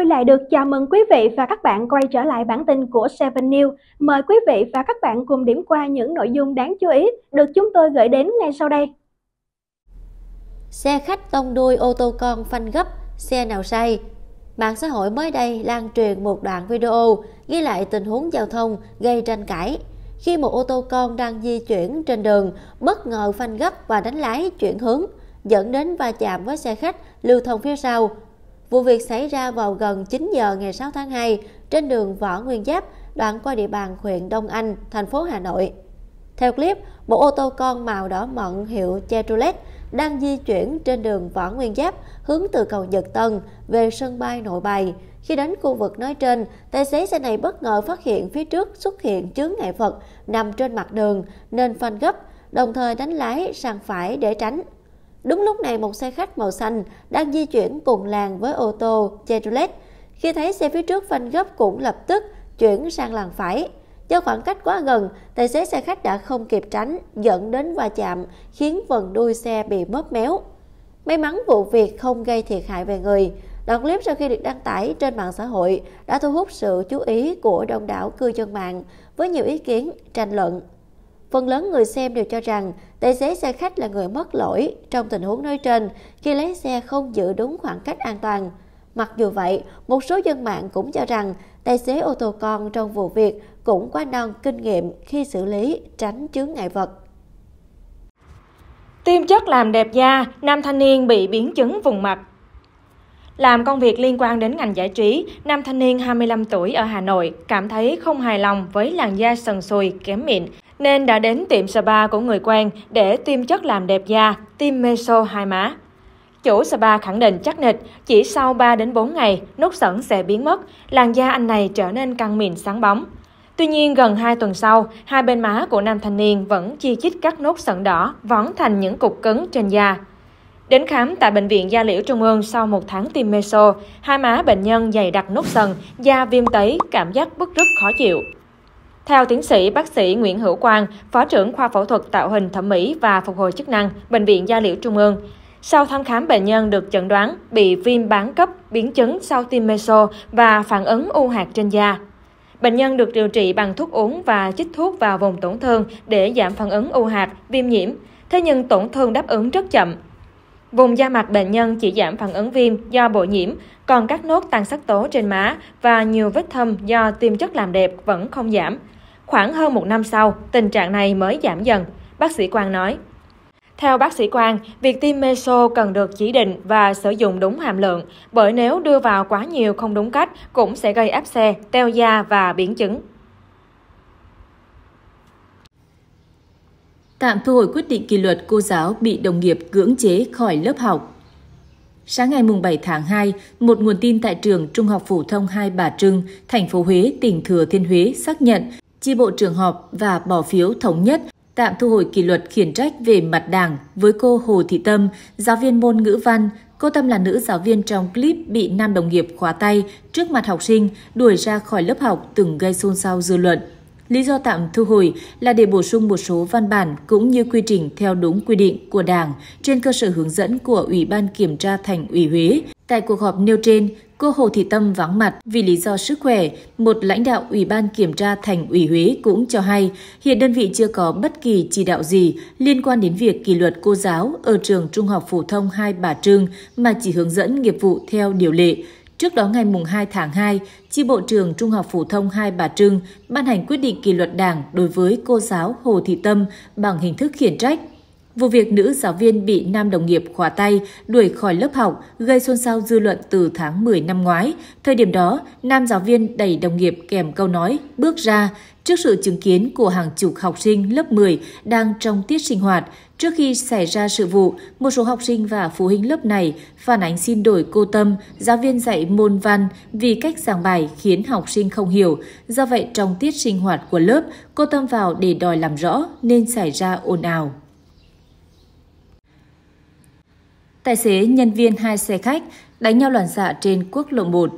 vui lại được chào mừng quý vị và các bạn quay trở lại bản tin của Seven News. Mời quý vị và các bạn cùng điểm qua những nội dung đáng chú ý được chúng tôi gửi đến ngay sau đây. Xe khách tông đuôi ô tô con phanh gấp, xe nào say? Mạng xã hội mới đây lan truyền một đoạn video ghi lại tình huống giao thông gây tranh cãi. Khi một ô tô con đang di chuyển trên đường, bất ngờ phanh gấp và đánh lái chuyển hướng, dẫn đến va chạm với xe khách lưu thông phía sau Vụ việc xảy ra vào gần 9 giờ ngày 6 tháng 2 trên đường Võ Nguyên Giáp, đoạn qua địa bàn huyện Đông Anh, thành phố Hà Nội. Theo clip, một ô tô con màu đỏ mận hiệu Chevrolet đang di chuyển trên đường Võ Nguyên Giáp hướng từ cầu Nhật Tân về sân bay Nội Bài. Khi đến khu vực nói trên, tài xế xe này bất ngờ phát hiện phía trước xuất hiện chướng ngại vật nằm trên mặt đường nên phanh gấp, đồng thời đánh lái sang phải để tránh. Đúng lúc này một xe khách màu xanh đang di chuyển cùng làng với ô tô Chevrolet. Khi thấy xe phía trước phanh gấp cũng lập tức chuyển sang làng phải. Do khoảng cách quá gần, tài xế xe khách đã không kịp tránh, dẫn đến va chạm, khiến phần đuôi xe bị mớp méo. May mắn vụ việc không gây thiệt hại về người. Đoạn clip sau khi được đăng tải trên mạng xã hội đã thu hút sự chú ý của đông đảo cư dân mạng với nhiều ý kiến tranh luận. Phần lớn người xem đều cho rằng tài xế xe khách là người mất lỗi trong tình huống nói trên khi lái xe không giữ đúng khoảng cách an toàn. Mặc dù vậy, một số dân mạng cũng cho rằng tài xế ô tô con trong vụ việc cũng quá non kinh nghiệm khi xử lý tránh chướng ngại vật. Tiêm chất làm đẹp da, nam thanh niên bị biến chứng vùng mặt. Làm công việc liên quan đến ngành giải trí, nam thanh niên 25 tuổi ở Hà Nội cảm thấy không hài lòng với làn da sần sùi, kém mịn nên đã đến tiệm spa của người quen để tiêm chất làm đẹp da, tiêm meso hai má. Chủ spa khẳng định chắc nịch, chỉ sau 3 đến 4 ngày, nốt sẩn sẽ biến mất, làn da anh này trở nên căng mịn sáng bóng. Tuy nhiên, gần 2 tuần sau, hai bên má của nam thanh niên vẫn chi chít các nốt sẩn đỏ, vón thành những cục cứng trên da. Đến khám tại Bệnh viện Gia Liễu Trung ương sau một tháng tiêm meso, hai má bệnh nhân dày đặc nốt sần, da viêm tấy, cảm giác bức rất khó chịu. Theo tiến sĩ bác sĩ Nguyễn Hữu Quang, Phó trưởng khoa phẫu thuật tạo hình thẩm mỹ và phục hồi chức năng, Bệnh viện Gia liễu Trung ương, sau thăm khám bệnh nhân được chẩn đoán bị viêm bán cấp, biến chứng sau tiêm meso và phản ứng u hạt trên da. Bệnh nhân được điều trị bằng thuốc uống và chích thuốc vào vùng tổn thương để giảm phản ứng u hạt, viêm nhiễm. Thế nhưng tổn thương đáp ứng rất chậm. Vùng da mặt bệnh nhân chỉ giảm phản ứng viêm do bội nhiễm, còn các nốt tăng sắc tố trên má và nhiều vết thâm do tiêm chất làm đẹp vẫn không giảm. Khoảng hơn một năm sau, tình trạng này mới giảm dần, bác sĩ Quang nói. Theo bác sĩ Quang, việc tiêm meso cần được chỉ định và sử dụng đúng hàm lượng, bởi nếu đưa vào quá nhiều không đúng cách cũng sẽ gây áp xe, teo da và biến chứng. Tạm thu hồi quyết định kỷ luật cô giáo bị đồng nghiệp cưỡng chế khỏi lớp học. Sáng ngày 7 tháng 2, một nguồn tin tại trường Trung học Phổ thông Hai Bà Trưng, thành phố Huế, tỉnh Thừa Thiên Huế xác nhận chi bộ trường họp và bỏ phiếu thống nhất tạm thu hồi kỷ luật khiển trách về mặt đảng với cô Hồ Thị Tâm, giáo viên môn ngữ văn. Cô Tâm là nữ giáo viên trong clip bị nam đồng nghiệp khóa tay trước mặt học sinh, đuổi ra khỏi lớp học từng gây xôn xao dư luận. Lý do tạm thu hồi là để bổ sung một số văn bản cũng như quy trình theo đúng quy định của Đảng trên cơ sở hướng dẫn của Ủy ban Kiểm tra Thành ủy Huế Tại cuộc họp nêu trên, cô Hồ Thị Tâm vắng mặt vì lý do sức khỏe. Một lãnh đạo Ủy ban Kiểm tra Thành ủy Huế cũng cho hay hiện đơn vị chưa có bất kỳ chỉ đạo gì liên quan đến việc kỷ luật cô giáo ở trường Trung học Phổ thông Hai Bà Trưng mà chỉ hướng dẫn nghiệp vụ theo điều lệ. Trước đó ngày 2 tháng 2, Chi Bộ trường Trung học Phổ thông Hai Bà Trưng ban hành quyết định kỷ luật đảng đối với cô giáo Hồ Thị Tâm bằng hình thức khiển trách Vụ việc nữ giáo viên bị nam đồng nghiệp khóa tay, đuổi khỏi lớp học gây xôn xao dư luận từ tháng 10 năm ngoái. Thời điểm đó, nam giáo viên đẩy đồng nghiệp kèm câu nói bước ra trước sự chứng kiến của hàng chục học sinh lớp 10 đang trong tiết sinh hoạt. Trước khi xảy ra sự vụ, một số học sinh và phụ huynh lớp này phản ánh xin đổi cô Tâm, giáo viên dạy môn văn vì cách giảng bài khiến học sinh không hiểu. Do vậy, trong tiết sinh hoạt của lớp, cô Tâm vào để đòi làm rõ nên xảy ra ồn ào. tài xế, nhân viên hai xe khách đánh nhau loạn xạ trên quốc lộ 1.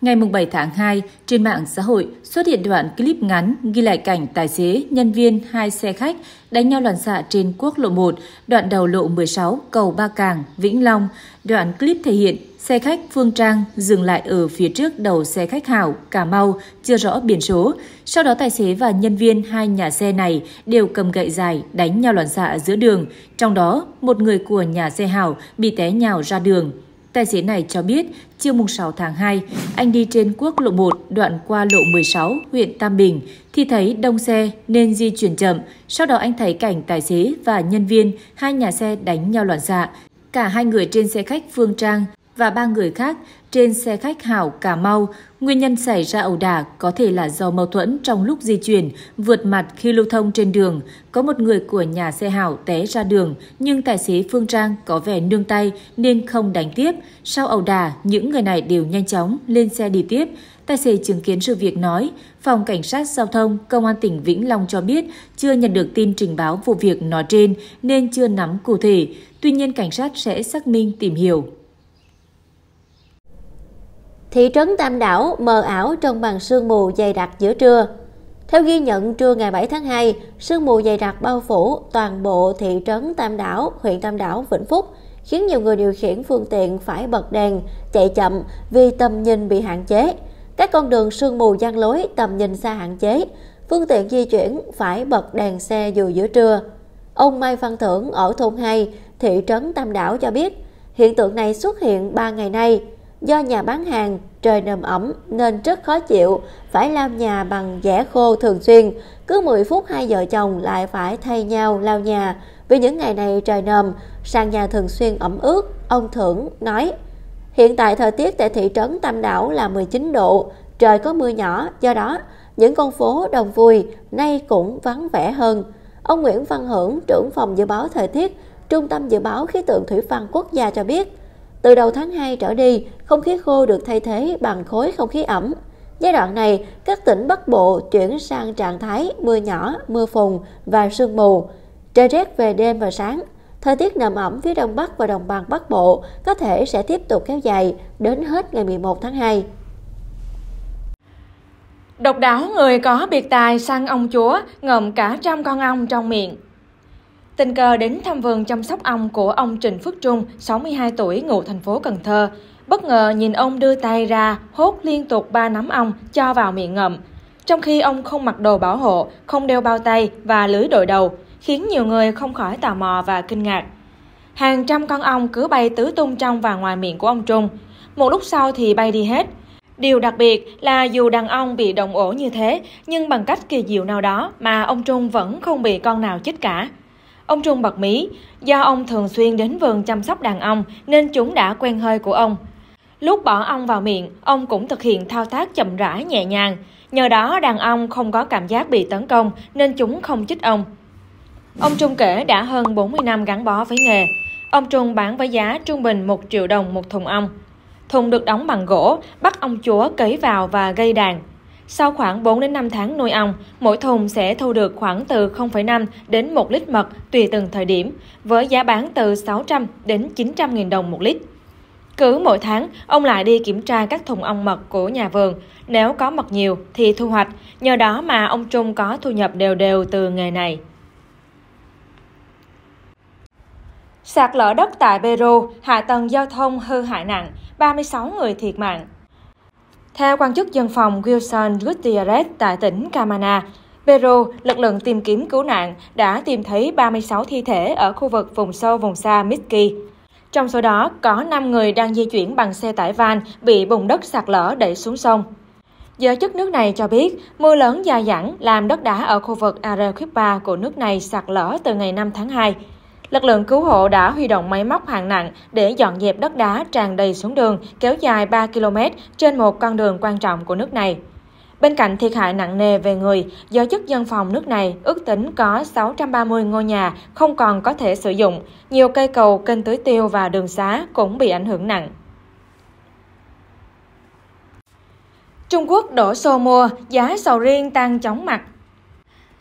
Ngày 7 tháng 2, trên mạng xã hội xuất hiện đoạn clip ngắn ghi lại cảnh tài xế, nhân viên hai xe khách đánh nhau loạn xạ trên quốc lộ 1, đoạn đầu lộ 16, cầu Ba Càng, Vĩnh Long. Đoạn clip thể hiện xe khách Phương Trang dừng lại ở phía trước đầu xe khách Hảo, Cà Mau, chưa rõ biển số. Sau đó tài xế và nhân viên hai nhà xe này đều cầm gậy dài đánh nhau loạn xạ giữa đường. Trong đó, một người của nhà xe Hảo bị té nhào ra đường. Tài xế này cho biết, chiều mùng 6 tháng 2, anh đi trên quốc lộ 1 đoạn qua lộ 16, huyện Tam Bình, thì thấy đông xe nên di chuyển chậm. Sau đó anh thấy cảnh tài xế và nhân viên, hai nhà xe đánh nhau loạn xạ. Cả hai người trên xe khách Phương Trang và ba người khác trên xe khách Hảo Cà Mau. Nguyên nhân xảy ra ẩu đả có thể là do mâu thuẫn trong lúc di chuyển, vượt mặt khi lưu thông trên đường. Có một người của nhà xe Hảo té ra đường, nhưng tài xế Phương Trang có vẻ nương tay nên không đánh tiếp. Sau ẩu đả, những người này đều nhanh chóng lên xe đi tiếp. Tài xế chứng kiến sự việc nói, Phòng Cảnh sát Giao thông Công an tỉnh Vĩnh Long cho biết chưa nhận được tin trình báo vụ việc nói trên nên chưa nắm cụ thể. Tuy nhiên, cảnh sát sẽ xác minh tìm hiểu thị trấn Tam Đảo mờ ảo trong màn sương mù dày đặc giữa trưa. Theo ghi nhận trưa ngày 7 tháng 2, sương mù dày đặc bao phủ toàn bộ thị trấn Tam Đảo, huyện Tam Đảo, Vĩnh Phúc, khiến nhiều người điều khiển phương tiện phải bật đèn, chạy chậm vì tầm nhìn bị hạn chế. Các con đường sương mù gian lối tầm nhìn xa hạn chế, phương tiện di chuyển phải bật đèn xe dù giữa trưa. Ông Mai Văn Thưởng ở thôn 2, thị trấn Tam Đảo cho biết, hiện tượng này xuất hiện 3 ngày nay – Do nhà bán hàng trời nồm ẩm nên rất khó chịu, phải lau nhà bằng dẻ khô thường xuyên. Cứ 10 phút hai vợ chồng lại phải thay nhau lau nhà. Vì những ngày này trời nồm, sàn nhà thường xuyên ẩm ướt, ông Thưởng nói. Hiện tại thời tiết tại thị trấn Tam Đảo là 19 độ, trời có mưa nhỏ, do đó những con phố đồng vui nay cũng vắng vẻ hơn. Ông Nguyễn Văn Hưởng, trưởng phòng dự báo thời tiết, Trung tâm Dự báo Khí tượng Thủy văn Quốc gia cho biết, từ đầu tháng 2 trở đi, không khí khô được thay thế bằng khối không khí ẩm. Giai đoạn này, các tỉnh Bắc Bộ chuyển sang trạng thái mưa nhỏ, mưa phùn và sương mù. Trời rét về đêm và sáng. Thời tiết nằm ẩm phía Đông Bắc và Đồng bằng Bắc Bộ có thể sẽ tiếp tục kéo dài đến hết ngày 11 tháng 2. Độc đáo người có biệt tài sang ông chúa, ngậm cả trăm con ong trong miệng. Tình cờ đến thăm vườn chăm sóc ong của ông Trịnh Phước Trung, 62 tuổi, ngụ thành phố Cần Thơ. Bất ngờ nhìn ông đưa tay ra, hốt liên tục ba nắm ong, cho vào miệng ngậm. Trong khi ông không mặc đồ bảo hộ, không đeo bao tay và lưới đội đầu, khiến nhiều người không khỏi tò mò và kinh ngạc. Hàng trăm con ong cứ bay tứ tung trong và ngoài miệng của ông Trung. Một lúc sau thì bay đi hết. Điều đặc biệt là dù đàn ong bị động ổ như thế, nhưng bằng cách kỳ diệu nào đó mà ông Trung vẫn không bị con nào chích cả. Ông Trung bật mí, do ông thường xuyên đến vườn chăm sóc đàn ong nên chúng đã quen hơi của ông. Lúc bỏ ong vào miệng, ông cũng thực hiện thao tác chậm rãi nhẹ nhàng. Nhờ đó đàn ong không có cảm giác bị tấn công nên chúng không chích ông. Ông Trung kể đã hơn 40 năm gắn bó với nghề. Ông Trung bán với giá trung bình 1 triệu đồng một thùng ong. Thùng được đóng bằng gỗ, bắt ong chúa cấy vào và gây đàn. Sau khoảng 4 đến 5 tháng nuôi ong, mỗi thùng sẽ thu được khoảng từ 0,5 đến 1 lít mật tùy từng thời điểm, với giá bán từ 600 đến 900 nghìn đồng một lít. Cứ mỗi tháng, ông lại đi kiểm tra các thùng ong mật của nhà vườn. Nếu có mật nhiều thì thu hoạch, nhờ đó mà ông Trung có thu nhập đều đều từ nghề này. Sạt lở đất tại Peru, hạ tầng giao thông hư hại nặng, 36 người thiệt mạng, theo quan chức dân phòng Wilson Gutierrez tại tỉnh Camana, Peru, lực lượng tìm kiếm cứu nạn đã tìm thấy 36 thi thể ở khu vực vùng sâu vùng xa Miski. Trong số đó, có 5 người đang di chuyển bằng xe tải van bị bùn đất sạt lở đẩy xuống sông. Giới chức nước này cho biết, mưa lớn dài dẳng làm đất đá ở khu vực Arequipa của nước này sạt lở từ ngày 5 tháng 2. Lực lượng cứu hộ đã huy động máy móc hạng nặng để dọn dẹp đất đá tràn đầy xuống đường kéo dài 3 km trên một con đường quan trọng của nước này. Bên cạnh thiệt hại nặng nề về người, do chức dân phòng nước này ước tính có 630 ngôi nhà không còn có thể sử dụng, nhiều cây cầu, kênh tưới tiêu và đường xá cũng bị ảnh hưởng nặng. Trung Quốc đổ xô mua, giá sầu riêng tăng chóng mặt.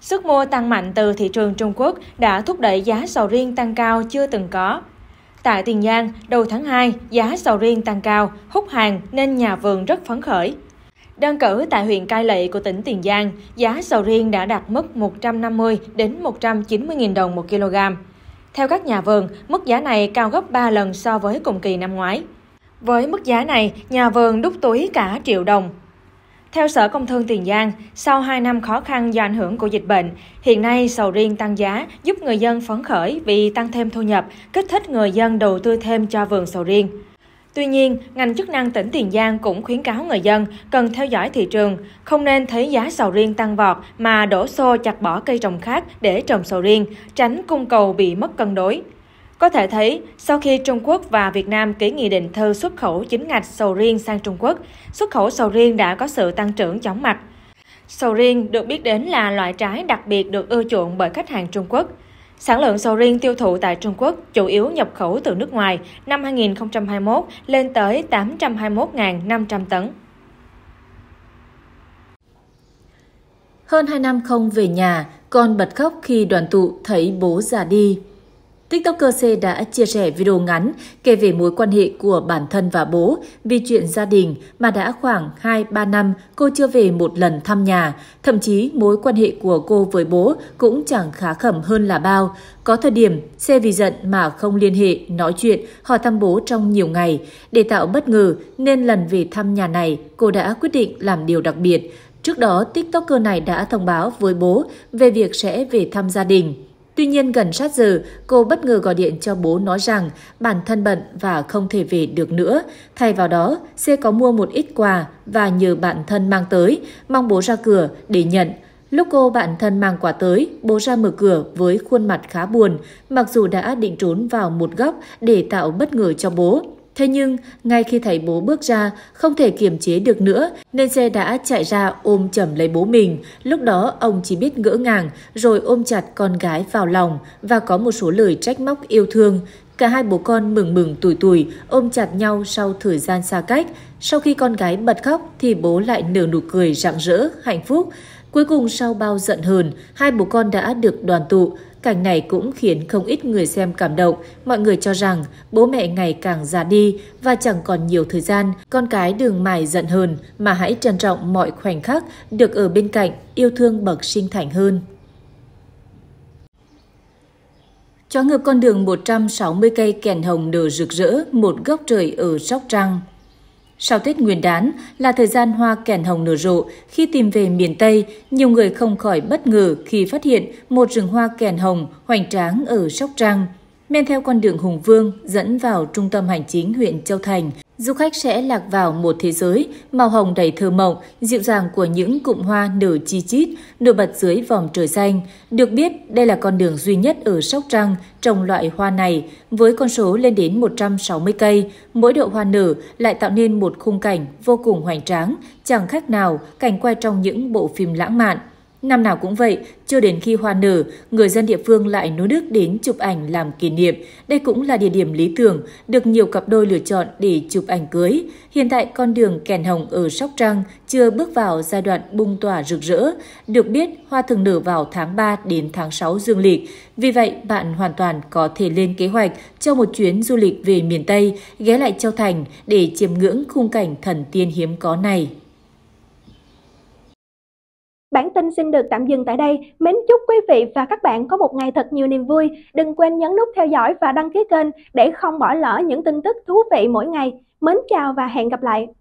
Sức mua tăng mạnh từ thị trường Trung Quốc đã thúc đẩy giá sầu riêng tăng cao chưa từng có. Tại Tiền Giang, đầu tháng 2, giá sầu riêng tăng cao, hút hàng nên nhà vườn rất phấn khởi. Đơn cử tại huyện Cai Lậy của tỉnh Tiền Giang, giá sầu riêng đã đạt mức 150 đến 190.000 đồng một kg. Theo các nhà vườn, mức giá này cao gấp 3 lần so với cùng kỳ năm ngoái. Với mức giá này, nhà vườn đúc túi cả triệu đồng theo Sở Công Thương Tiền Giang, sau 2 năm khó khăn do ảnh hưởng của dịch bệnh, hiện nay sầu riêng tăng giá giúp người dân phấn khởi vì tăng thêm thu nhập, kích thích người dân đầu tư thêm cho vườn sầu riêng. Tuy nhiên, ngành chức năng tỉnh Tiền Giang cũng khuyến cáo người dân cần theo dõi thị trường, không nên thấy giá sầu riêng tăng vọt mà đổ xô chặt bỏ cây trồng khác để trồng sầu riêng, tránh cung cầu bị mất cân đối. Có thể thấy, sau khi Trung Quốc và Việt Nam ký nghị định thư xuất khẩu chính ngạch sầu riêng sang Trung Quốc, xuất khẩu sầu riêng đã có sự tăng trưởng chóng mặt. Sầu riêng được biết đến là loại trái đặc biệt được ưa chuộng bởi khách hàng Trung Quốc. Sản lượng sầu riêng tiêu thụ tại Trung Quốc chủ yếu nhập khẩu từ nước ngoài năm 2021 lên tới 821.500 tấn. Hơn 2 năm không về nhà, con bật khóc khi đoàn tụ thấy bố già đi. TikToker C đã chia sẻ video ngắn kể về mối quan hệ của bản thân và bố vì chuyện gia đình mà đã khoảng 2-3 năm cô chưa về một lần thăm nhà. Thậm chí mối quan hệ của cô với bố cũng chẳng khá khẩm hơn là bao. Có thời điểm C vì giận mà không liên hệ, nói chuyện, hỏi thăm bố trong nhiều ngày. Để tạo bất ngờ nên lần về thăm nhà này cô đã quyết định làm điều đặc biệt. Trước đó, TikToker này đã thông báo với bố về việc sẽ về thăm gia đình. Tuy nhiên gần sát giờ, cô bất ngờ gọi điện cho bố nói rằng bản thân bận và không thể về được nữa. Thay vào đó, C có mua một ít quà và nhờ bạn thân mang tới, mong bố ra cửa để nhận. Lúc cô bạn thân mang quà tới, bố ra mở cửa với khuôn mặt khá buồn, mặc dù đã định trốn vào một góc để tạo bất ngờ cho bố. Thế nhưng, ngay khi thấy bố bước ra, không thể kiềm chế được nữa, nên xe đã chạy ra ôm chầm lấy bố mình. Lúc đó, ông chỉ biết ngỡ ngàng, rồi ôm chặt con gái vào lòng và có một số lời trách móc yêu thương. Cả hai bố con mừng mừng tuổi tuổi, ôm chặt nhau sau thời gian xa cách. Sau khi con gái bật khóc thì bố lại nở nụ cười rạng rỡ, hạnh phúc. Cuối cùng sau bao giận hờn, hai bố con đã được đoàn tụ. Cảnh này cũng khiến không ít người xem cảm động. Mọi người cho rằng bố mẹ ngày càng già đi và chẳng còn nhiều thời gian. Con cái đường mải giận hờn mà hãy trân trọng mọi khoảnh khắc được ở bên cạnh, yêu thương bậc sinh thành hơn. Chó ngược con đường 160 cây kèn hồng nở rực rỡ một góc trời ở Sóc Trăng. Sau Tết Nguyên đán là thời gian hoa kèn hồng nở rộ, khi tìm về miền Tây, nhiều người không khỏi bất ngờ khi phát hiện một rừng hoa kèn hồng hoành tráng ở Sóc Trăng. Men theo con đường Hùng Vương dẫn vào trung tâm hành chính huyện Châu Thành, du khách sẽ lạc vào một thế giới màu hồng đầy thơ mộng, dịu dàng của những cụm hoa nở chi chít, nổi bật dưới vòng trời xanh. Được biết, đây là con đường duy nhất ở Sóc Trăng trồng loại hoa này, với con số lên đến 160 cây. Mỗi độ hoa nở lại tạo nên một khung cảnh vô cùng hoành tráng, chẳng khác nào cảnh quay trong những bộ phim lãng mạn. Năm nào cũng vậy, chưa đến khi hoa nở, người dân địa phương lại nối nước đến chụp ảnh làm kỷ niệm. Đây cũng là địa điểm lý tưởng, được nhiều cặp đôi lựa chọn để chụp ảnh cưới. Hiện tại, con đường kèn hồng ở Sóc Trăng chưa bước vào giai đoạn bung tỏa rực rỡ. Được biết, hoa thường nở vào tháng 3 đến tháng 6 dương lịch. Vì vậy, bạn hoàn toàn có thể lên kế hoạch cho một chuyến du lịch về miền Tây, ghé lại Châu Thành để chiêm ngưỡng khung cảnh thần tiên hiếm có này. Bản tin xin được tạm dừng tại đây. Mến chúc quý vị và các bạn có một ngày thật nhiều niềm vui. Đừng quên nhấn nút theo dõi và đăng ký kênh để không bỏ lỡ những tin tức thú vị mỗi ngày. Mến chào và hẹn gặp lại.